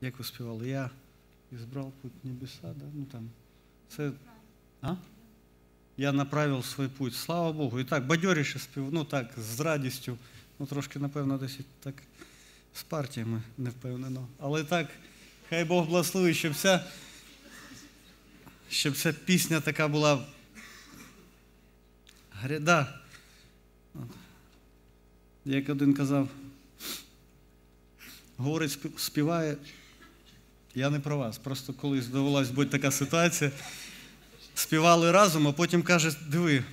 Як ви співали? Я избрал путь небеса, да? Ну там. Це... А? Я направив свій путь. Слава Богу. І так, бадьоріше спів, ну так, з радістю. Ну, трошки, напевно, десь так з партіями не впевнено. Але так, хай Бог благословить, щоб ця, щоб ця пісня така була. Гряда. Як один казав, говорить, співає. Я не про вас. Просто колись довелась бути така ситуація. Співали разом, а потім каже, диви.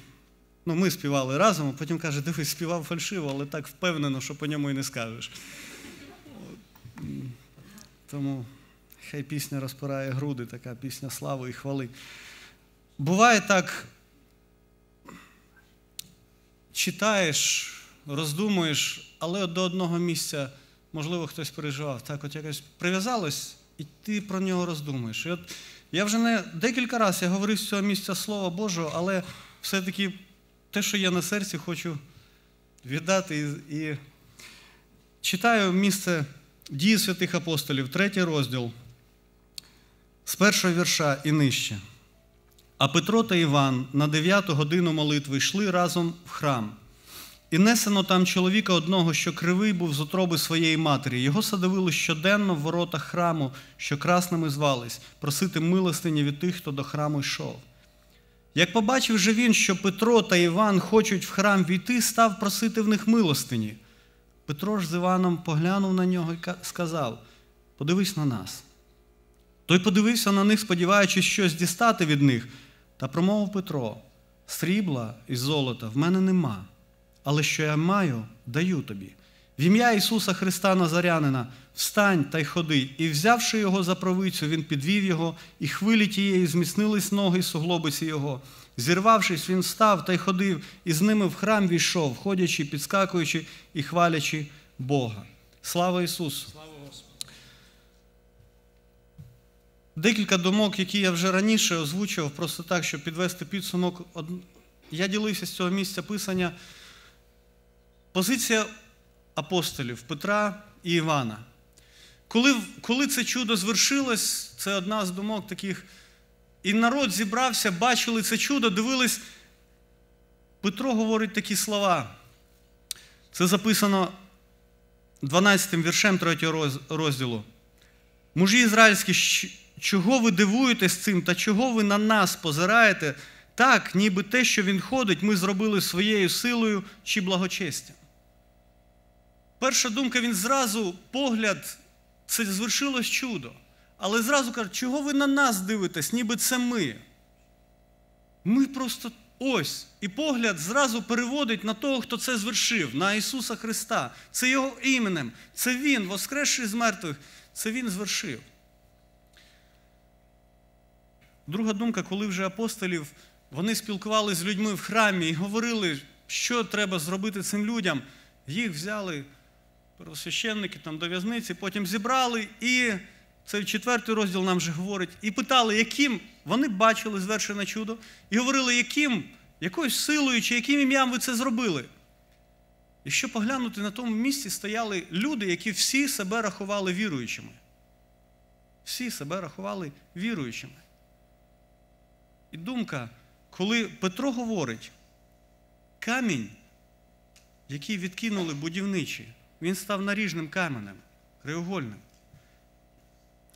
Ну, ми співали разом, а потім каже, диви, співав фальшиво, але так впевнено, що по ньому і не скажеш. Тому хай пісня розпирає груди, така пісня слави і хвали. Буває так, читаєш, роздумуєш, але до одного місця, можливо, хтось переживав. Так, от якось прив'язалось і ти про нього роздумуєш. І от Я вже не декілька разів я говорив з цього місця Слова Божого, але все-таки те, що я на серці, хочу віддати. І, і Читаю місце дії святих апостолів, третій розділ, з першого вірша і нижче. А Петро та Іван на дев'яту годину молитви йшли разом в храм. І несено там чоловіка одного, що кривий був з отроби своєї матері. Його садовили щоденно в воротах храму, що красними звались, просити милостині від тих, хто до храму йшов. Як побачив же він, що Петро та Іван хочуть в храм війти, став просити в них милостині. Петро ж з Іваном поглянув на нього і сказав: Подивись на нас. Той подивився на них, сподіваючись щось дістати від них, та промовив Петро: Срібла і золота в мене нема але що я маю, даю тобі. В ім'я Ісуса Христа Назарянина, встань та й ходи, і взявши його за правицю, він підвів його, і хвилі тієї зміцнились ноги й суглобиці його. Зірвавшись, він встав та й ходив, і з ними в храм війшов, ходячи, підскакуючи і хвалячи Бога. Слава Ісусу! Декілька думок, які я вже раніше озвучував, просто так, щоб підвести підсумок. Я ділився з цього місця писання. Позиція апостолів Петра і Івана. Коли коли це чудо звершилось, це одна з думок таких. І народ зібрався, бачили це чудо, дивились. Петро говорить такі слова. Це записано 12 м віршем 3 розділу. Мужі ізраїльські, чого ви дивуєтесь цим та чого ви на нас позираєте, так, ніби те, що він ходить, ми зробили своєю силою чи благочестям. Перша думка, він зразу погляд, це звершилось чудо. Але зразу каже, чого ви на нас дивитесь, ніби це ми? Ми просто ось. І погляд зразу переводить на того, хто це звершив, на Ісуса Христа. Це Його іменем, це Він, воскресший з мертвих, це Він звершив. Друга думка, коли вже апостолів вони спілкувалися з людьми в храмі і говорили, що треба зробити цим людям, їх взяли первосвященники там до в'язниці, потім зібрали, і цей четвертий розділ нам вже говорить, і питали, яким вони бачили звершене чудо, і говорили, яким, якою силою чи яким ім'ям ви це зробили. І що поглянути на тому місці, стояли люди, які всі себе рахували віруючими. Всі себе рахували віруючими. І думка, коли Петро говорить, камінь, який відкинули будівничі, він став наріжним каменем, криогольним.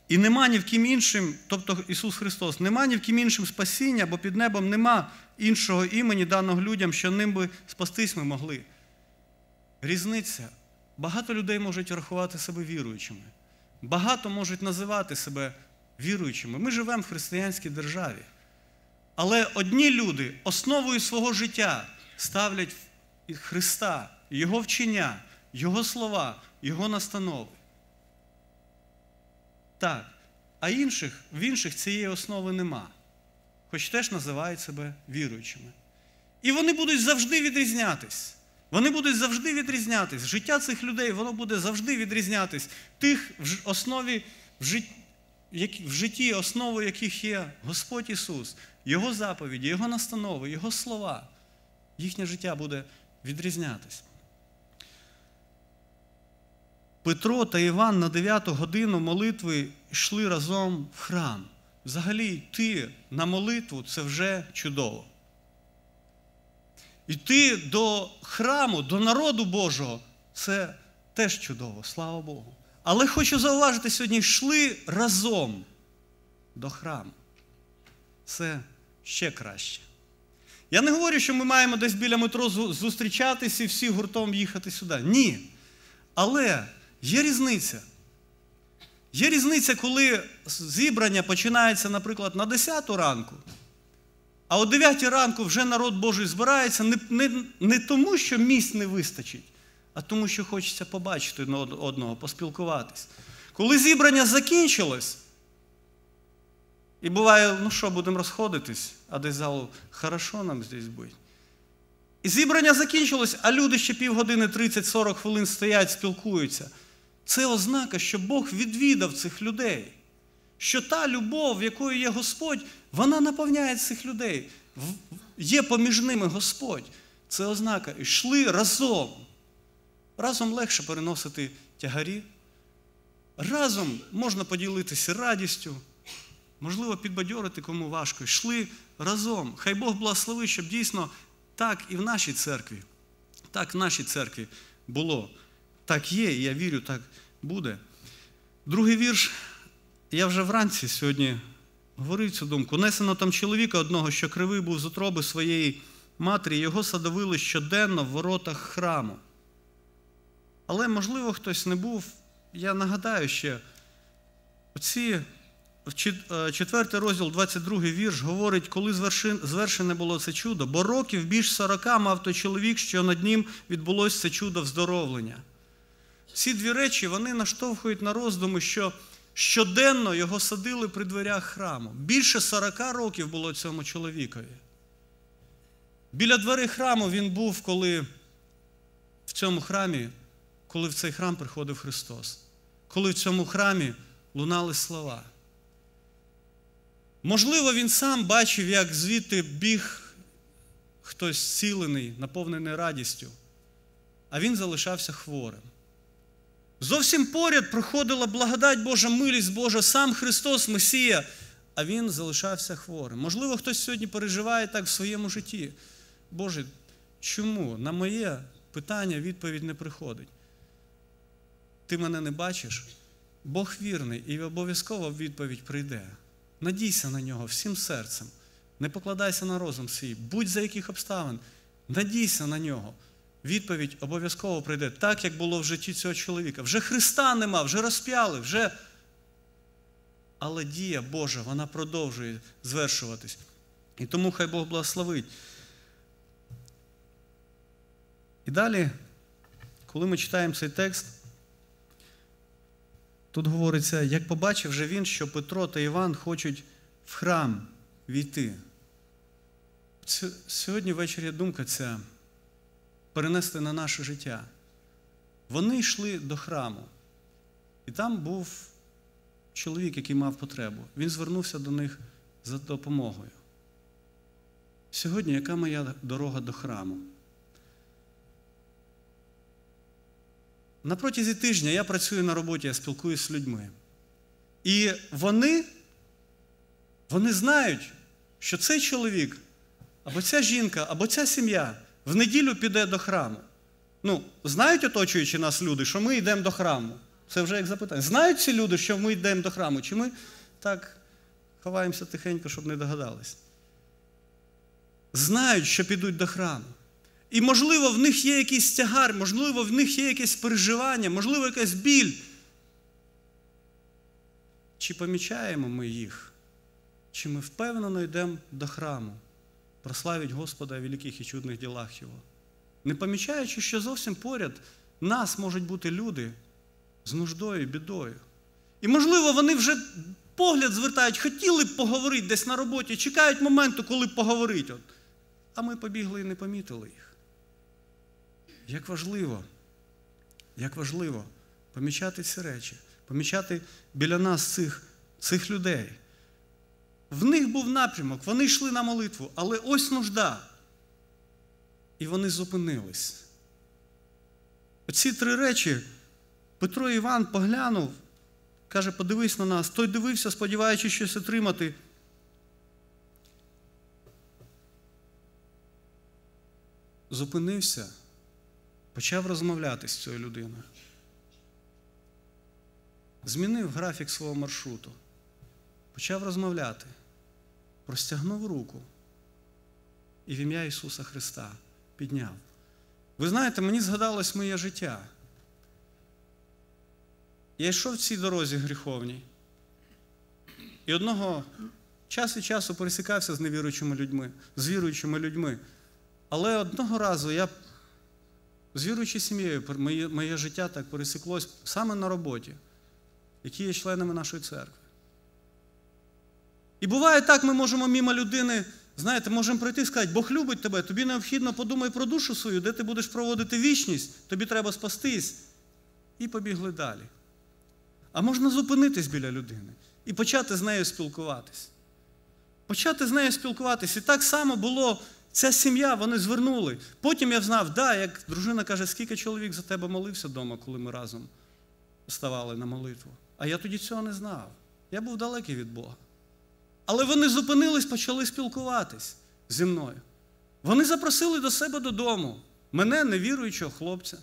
І нема ні в ким іншим, тобто Ісус Христос, нема ні в ким іншим спасіння, бо під небом нема іншого імені, даного людям, що ним би спастись ми могли. Різниця. Багато людей можуть рахувати себе віруючими. Багато можуть називати себе віруючими. Ми живемо в християнській державі. Але одні люди основою свого життя ставлять Христа, Його вчення, його слова, Його настанови. Так. А інших, в інших цієї основи нема, хоч теж називають себе віруючими. І вони будуть завжди відрізнятись. Вони будуть завжди відрізнятись. Життя цих людей воно буде завжди відрізнятись тих в основі в житті, в житті основою яких є Господь Ісус, Його заповіді, Його настанови, Його слова. Їхнє життя буде відрізнятись. Петро та Іван на 9 годину молитви йшли разом в храм. Взагалі йти на молитву це вже чудово. Йти до храму, до народу Божого це теж чудово, слава Богу. Але хочу зауважити, сьогодні йшли разом до храму. Це ще краще. Я не говорю, що ми маємо десь біля метро зустрічатися і всі гуртом їхати сюди. Ні. Але Є різниця. Є різниця, коли зібрання починається, наприклад, на 10 ранку, а о 9 ранку вже народ Божий збирається не, не, не тому, що місць не вистачить, а тому, що хочеться побачити одного, поспілкуватись. Коли зібрання закінчилось, і буває, ну що, будемо розходитись, а десь залу, хорошо нам здесь бути. І зібрання закінчилось, а люди ще півгодини, 30-40 хвилин стоять, спілкуються. Це ознака, що Бог відвідав цих людей, що та любов, якою є Господь, вона наповняє цих людей. Є поміж ними Господь. Це ознака. Йшли разом. Разом легше переносити тягарі. Разом можна поділитися радістю, можливо, підбадьорити кому важко. Йшли разом. Хай Бог благословить, щоб дійсно так і в нашій церкві, так в нашій церкві було так є, і я вірю, так буде. Другий вірш, я вже вранці сьогодні говорив цю думку. Несено там чоловіка одного, що кривий був з утроби своєї матері, його садовили щоденно в воротах храму. Але, можливо, хтось не був. Я нагадаю ще, оці, е, четвертий розділ, 22 вірш, говорить, коли звершене було це чудо, бо років більш сорока мав той чоловік, що над ним відбулося це чудо вздоровлення. Ці дві речі вони наштовхують на роздуми, що щоденно його садили при дверях храму. Більше 40 років було цьому чоловікові. Біля дверей храму він був, коли в цьому храмі, коли в цей храм приходив Христос, коли в цьому храмі лунали слова. Можливо, він сам бачив, як звідти біг хтось цілений, наповнений радістю, а він залишався хворим. Зовсім поряд проходила благодать Божа, милість Божа, сам Христос, Месія, а Він залишався хворим. Можливо, хтось сьогодні переживає так в своєму житті. Боже, чому на моє питання відповідь не приходить? Ти мене не бачиш? Бог вірний і обов'язково відповідь прийде. Надійся на нього всім серцем, не покладайся на розум свій, будь за яких обставин, надійся на нього відповідь обов'язково прийде так, як було в житті цього чоловіка. Вже Христа нема, вже розп'яли, вже. Але дія Божа, вона продовжує звершуватись. І тому хай Бог благословить. І далі, коли ми читаємо цей текст, тут говориться, як побачив же він, що Петро та Іван хочуть в храм війти. Сьогодні ввечері думка ця перенести на наше життя. Вони йшли до храму, і там був чоловік, який мав потребу. Він звернувся до них за допомогою. Сьогодні яка моя дорога до храму? На протязі тижня я працюю на роботі, я спілкуюся з людьми. І вони, вони знають, що цей чоловік або ця жінка, або ця сім'я в неділю піде до храму. Ну, знають, оточуючи нас люди, що ми йдемо до храму. Це вже як запитання. Знають ці люди, що ми йдемо до храму? Чи ми так ховаємося тихенько, щоб не догадались? Знають, що підуть до храму. І, можливо, в них є якийсь тягар, можливо, в них є якесь переживання, можливо, якась біль. Чи помічаємо ми їх? Чи ми впевнено йдемо до храму? прославить Господа в великих і чудних ділах Його, не помічаючи, що зовсім поряд нас можуть бути люди з нуждою, бідою. І, можливо, вони вже погляд звертають, хотіли б поговорити десь на роботі, чекають моменту, коли б поговорить. От. А ми побігли і не помітили їх. Як важливо, як важливо помічати ці речі, помічати біля нас цих, цих людей. В них був напрямок, вони йшли на молитву, але ось нужда. І вони зупинились. Оці три речі Петро Іван поглянув, каже, подивись на нас. Той дивився, сподіваючись щось отримати. Зупинився, почав розмовляти з цією людиною. Змінив графік свого маршруту, почав розмовляти простягнув руку і в ім'я Ісуса Христа підняв. Ви знаєте, мені згадалось моє життя. Я йшов в цій дорозі гріховній і одного час від часу пересікався з невіруючими людьми, з віруючими людьми. Але одного разу я з віруючою сім'єю моє, моє життя так пересіклось саме на роботі, які є членами нашої церкви. І буває так, ми можемо мимо людини, знаєте, можемо пройти і сказати, Бог любить тебе, тобі необхідно подумай про душу свою, де ти будеш проводити вічність, тобі треба спастись. І побігли далі. А можна зупинитись біля людини і почати з нею спілкуватись. Почати з нею спілкуватись. І так само було ця сім'я, вони звернули. Потім я знав, да, як дружина каже, скільки чоловік за тебе молився вдома, коли ми разом ставали на молитву. А я тоді цього не знав. Я був далекий від Бога. Але вони зупинились, почали спілкуватись зі мною. Вони запросили до себе додому, мене невіруючого хлопця.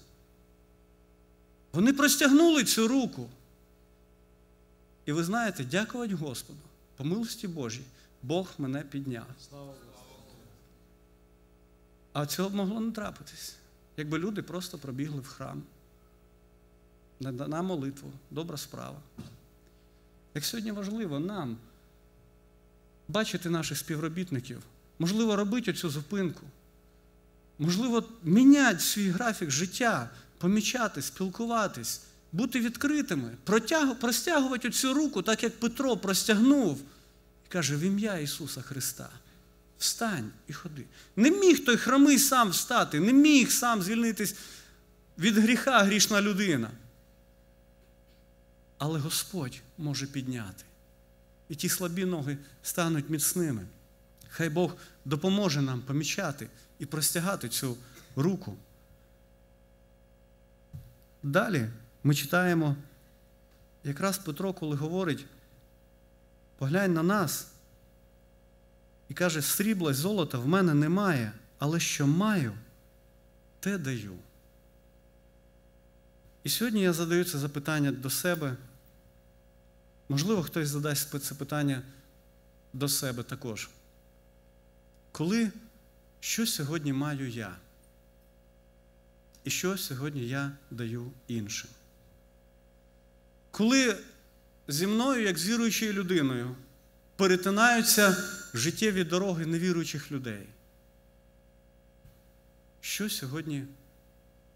Вони простягнули цю руку. І ви знаєте, дякувати Господу, по милості Божій, Бог мене підняв. А цього б могло не трапитись, якби люди просто пробігли в храм. На молитву, добра справа. Як сьогодні важливо нам бачити наших співробітників, можливо, робити цю зупинку, можливо, міняти свій графік життя, помічати, спілкуватись, бути відкритими, простягувати оцю руку, так як Петро простягнув і каже: в ім'я Ісуса Христа. Встань і ходи. Не міг той хромий сам встати, не міг сам звільнитись від гріха грішна людина. Але Господь може підняти і ті слабі ноги стануть міцними. Хай Бог допоможе нам помічати і простягати цю руку. Далі ми читаємо, якраз Петро, коли говорить, поглянь на нас і каже, срібла золота в мене немає, але що маю, те даю. І сьогодні я задаю це запитання до себе. Можливо, хтось задасть це питання до себе також. Коли що сьогодні маю я? І що сьогодні я даю іншим? Коли зі мною, як з віруючою людиною, перетинаються життєві дороги невіруючих людей, що сьогодні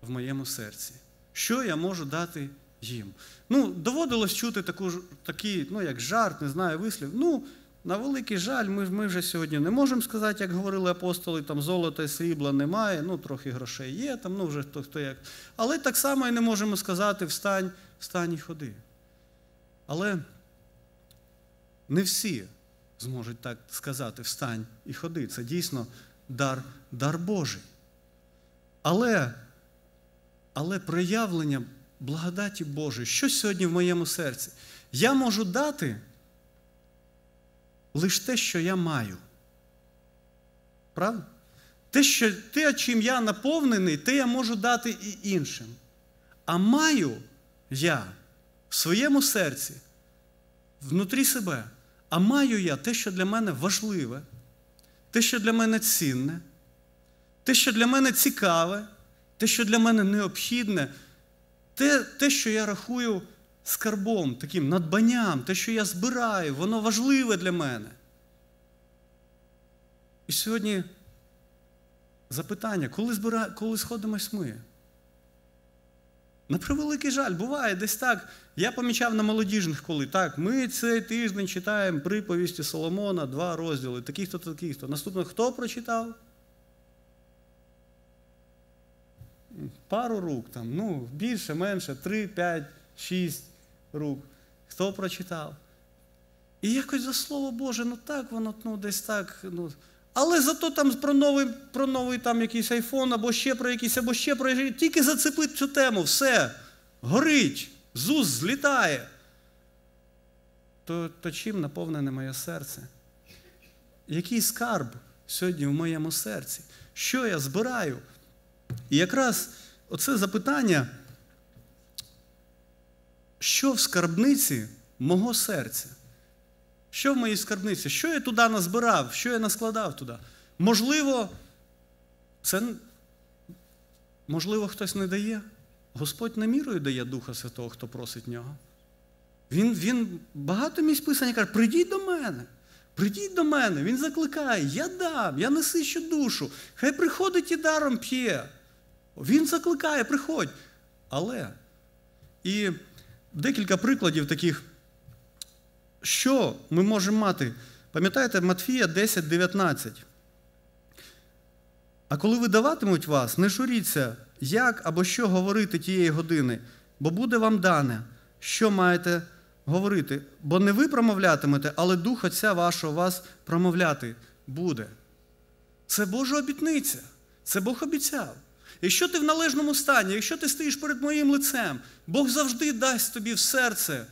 в моєму серці? Що я можу дати їм. Ну, доводилось чути таку, такий, ну як жарт, не знаю, вислів. Ну, на великий жаль, ми ми вже сьогодні не можемо сказати, як говорили апостоли, там золота і срібла немає, ну трохи грошей є, там, ну вже хто хто як. Але так само і не можемо сказати встань, встань і ходи. Але не всі зможуть так сказати встань і ходи. Це дійсно дар дар Божий. Але, Але проявлення благодаті Божої, що сьогодні в моєму серці. Я можу дати лише те, що я маю. Правда? Те, що, те, чим я наповнений, те я можу дати і іншим. А маю я в своєму серці, внутрі себе, а маю я те, що для мене важливе, те, що для мене цінне, те, що для мене цікаве, те, що для мене необхідне те, те, що я рахую скарбом, таким надбанням, те, що я збираю, воно важливе для мене. І сьогодні запитання, коли збира... коли сходимось ми? На превеликий жаль, буває десь так. Я помічав на молодіжних, коли так, ми цей тиждень читаємо приповісті Соломона, два розділи, таких-то, таких-то. Наступно хто прочитав? пару рук, там, ну, більше, менше, три, п'ять, шість рук. Хто прочитав? І якось за слово Боже, ну так воно ну, десь так. ну. Але зато там про новий про новий там якийсь айфон, або ще про якийсь, або ще про якийсь. Тільки зацепить цю тему, все, горить, зус злітає. То, то чим наповнене моє серце? Який скарб сьогодні в моєму серці? Що я збираю? І якраз Оце запитання, що в скарбниці мого серця? Що в моїй скарбниці? Що я туди назбирав, що я наскладав туди? Можливо, це, можливо, хтось не дає. Господь намірою дає Духа Святого, хто просить нього. Він він багато місць писання каже, прийдіть до мене, прийдіть до мене. Він закликає, я дам, я насищу душу. Хай приходить і даром п'є. Він закликає, приходь. Але. І декілька прикладів таких, що ми можемо мати. Пам'ятаєте, Матфія 10, 19. А коли видаватимуть вас, не журіться, як або що говорити тієї години, бо буде вам дане, що маєте говорити. Бо не ви промовлятимете, але Дух Отця вашого вас промовляти буде. Це Божа обітниця. Це Бог обіцяв якщо ти в належному стані, якщо ти стоїш перед моїм лицем, Бог завжди дасть тобі в серце.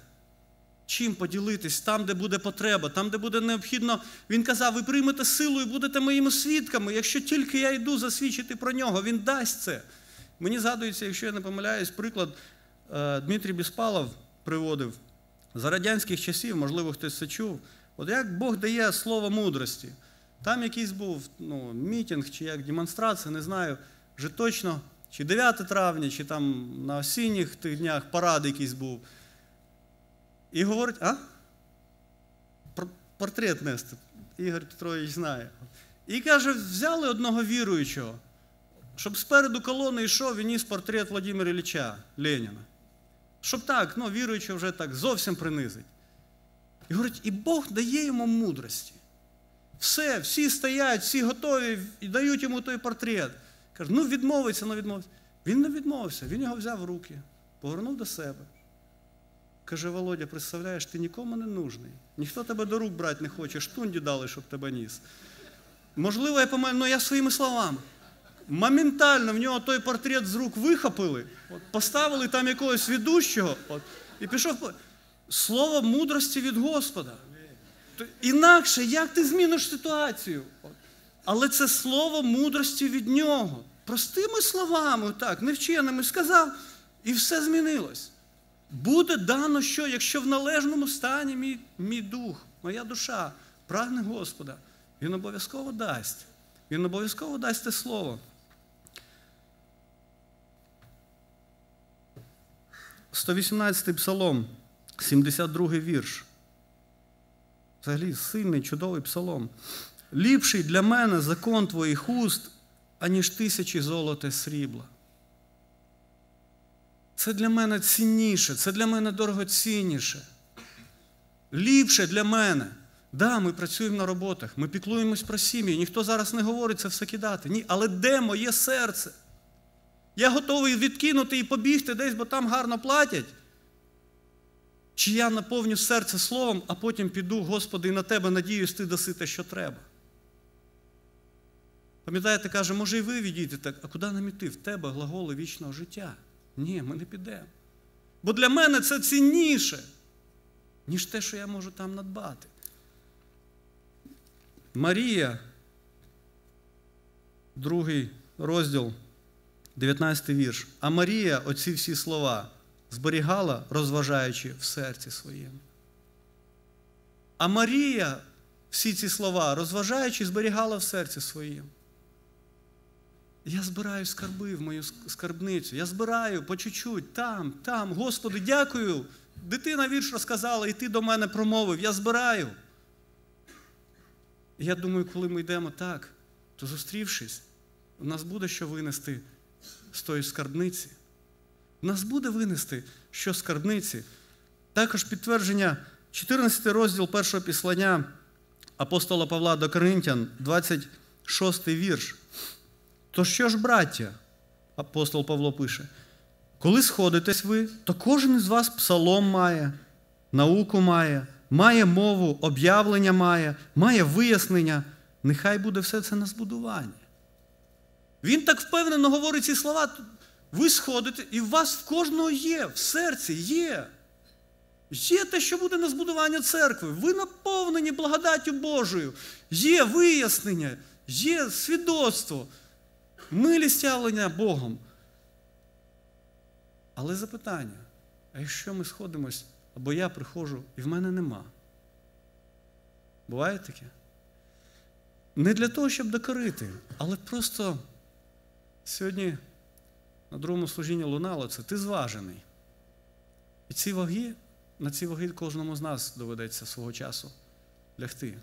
Чим поділитись там, де буде потреба, там, де буде необхідно. Він казав, ви приймете силу і будете моїми свідками. Якщо тільки я йду засвідчити про нього, він дасть це. Мені згадується, якщо я не помиляюсь, приклад е, Дмитрій Біспалов приводив за радянських часів, можливо, хтось це чув. От як Бог дає слово мудрості. Там якийсь був ну, мітінг чи як демонстрація, не знаю вже точно, чи 9 травня, чи там на осінніх тих днях парад якийсь був. І говорить, а? Портрет нести. Ігор Петрович знає. І каже, взяли одного віруючого, щоб спереду колони йшов і ніс портрет Владимира Ілліча Леніна. Щоб так, ну, віруючи, вже так зовсім принизить. І говорить, і Бог дає йому мудрості. Все, всі стоять, всі готові і дають йому той портрет. Каже, ну відмовиться, ну відмовиться. Він не відмовився, він його взяв в руки, повернув до себе. Каже, Володя, представляєш, ти нікому не нужний. Ніхто тебе до рук брати не хоче, штунді дали, щоб тебе ніс. Можливо, я помилю, Ну, я своїми словами. Моментально в нього той портрет з рук вихопили, от, поставили там якогось ведущого от, і пішов. Слово мудрості від Господа. Інакше, як ти зміниш ситуацію? От. Але це слово мудрості від нього. Простими словами, так, невченими сказав, і все змінилось. Буде дано що, якщо в належному стані мій, мій дух, моя душа прагне Господа, Він обов'язково дасть. Він обов'язково дасть те слово. й псалом, 72 й вірш. Взагалі сильний, чудовий псалом ліпший для мене закон твоїх уст, аніж тисячі золота срібла. Це для мене цінніше, це для мене дорогоцінніше. Ліпше для мене. Да, ми працюємо на роботах, ми піклуємось про сім'ю. Ніхто зараз не говорить це все кидати. Ні, але де моє серце? Я готовий відкинути і побігти десь, бо там гарно платять. Чи я наповню серце словом, а потім піду, Господи, і на тебе надіюсь, ти даси те, що треба. Пам'ятаєте, каже, може, і ви відійдете так, а куди нам іти? В тебе глаголи вічного життя. Ні, ми не підемо. Бо для мене це цінніше, ніж те, що я можу там надбати. Марія, другий розділ, 19 вірш. А Марія, оці всі слова, зберігала, розважаючи в серці своєму. А Марія всі ці слова, розважаючи, зберігала в серці своєму. Я збираю скарби в мою скарбницю. Я збираю по чуть-чуть, там, там. Господи, дякую. Дитина вірш розказала, і ти до мене промовив. Я збираю. я думаю, коли ми йдемо так, то зустрівшись, у нас буде що винести з тої скарбниці. У нас буде винести що скарбниці. Також підтвердження 14 розділ першого післання апостола Павла до Коринтян, 26 вірш. То що ж, браття, апостол Павло пише, коли сходитесь ви, то кожен із вас псалом має, науку має, має мову, об'явлення має, має вияснення. Нехай буде все це на збудування. Він так впевнено говорить ці слова. Ви сходите, і в вас в кожного є, в серці є. Є те, що буде на збудування церкви. Ви наповнені благодаттю Божою. Є вияснення, є свідоцтво милість явлення Богом. Але запитання, а якщо ми сходимось, або я приходжу, і в мене нема? Буває таке? Не для того, щоб докорити, але просто сьогодні на другому служінні лунало це ти зважений. І ці ваги, на ці ваги кожному з нас доведеться свого часу лягти.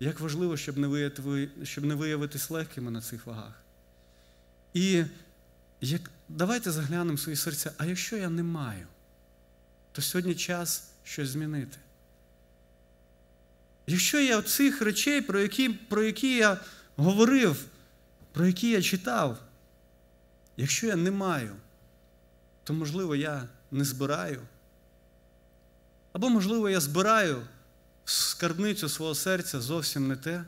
Як важливо, щоб не виявитись легкими на цих вагах. І як, давайте заглянемо в свої серця, а якщо я не маю, то сьогодні час щось змінити. Якщо я цих речей, про які, про які я говорив, про які я читав, якщо я не маю, то, можливо, я не збираю. Або, можливо, я збираю скарбницю свого серця зовсім не те.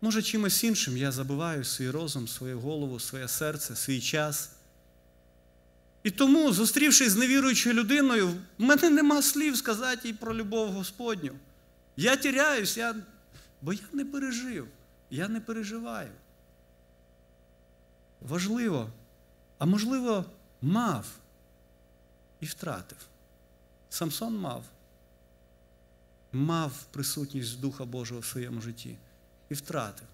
Може, чимось іншим я забиваю свій розум, свою голову, своє серце, свій час. І тому, зустрівшись з невіруючою людиною, в мене нема слів сказати їй про любов Господню. Я тіряюсь, я... бо я не пережив, я не переживаю. Важливо, а можливо, мав і втратив. Самсон мав, мав присутність Духа Божого в своєму житті і втратив.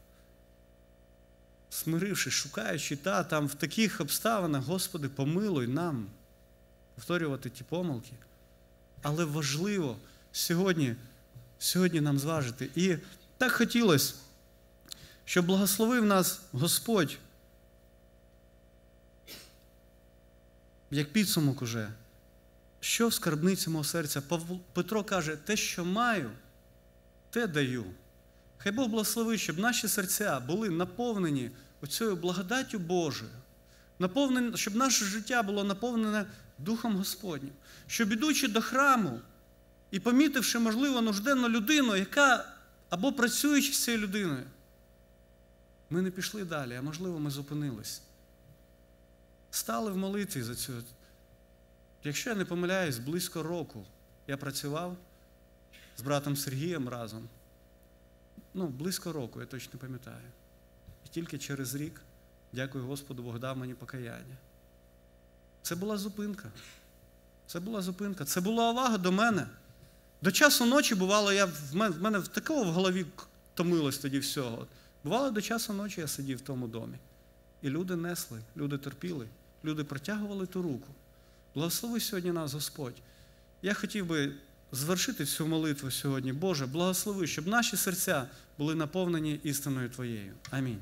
Смирившись, шукаючи та там в таких обставинах, Господи, помилуй нам повторювати ті помилки. Але важливо сьогодні сьогодні нам зважити. І так хотілося, щоб благословив нас Господь. Як підсумок уже, що в скарбниці мого серця? Петро каже, те, що маю, те даю. Хай Бог благословить, щоб наші серця були наповнені оцею благодаттю Божою, наповнені, щоб наше життя було наповнене Духом Господнім, щоб ідучи до храму і помітивши, можливо, нужденну людину, яка або працюючи з цією людиною, ми не пішли далі, а можливо, ми зупинились. Стали в молитві за цю. Якщо я не помиляюсь, близько року я працював з братом Сергієм разом ну, близько року, я точно не пам'ятаю. І тільки через рік, дякую Господу, Бог дав мені покаяння. Це була зупинка. Це була зупинка. Це була увага до мене. До часу ночі бувало, я, в мене в такого в голові томилось тоді всього. Бувало, до часу ночі я сидів в тому домі. І люди несли, люди терпіли, люди протягували ту руку. Благослови сьогодні нас Господь. Я хотів би звершити цю молитву сьогодні. Боже, благослови, щоб наші серця були наповнені істиною Твоєю. Амінь.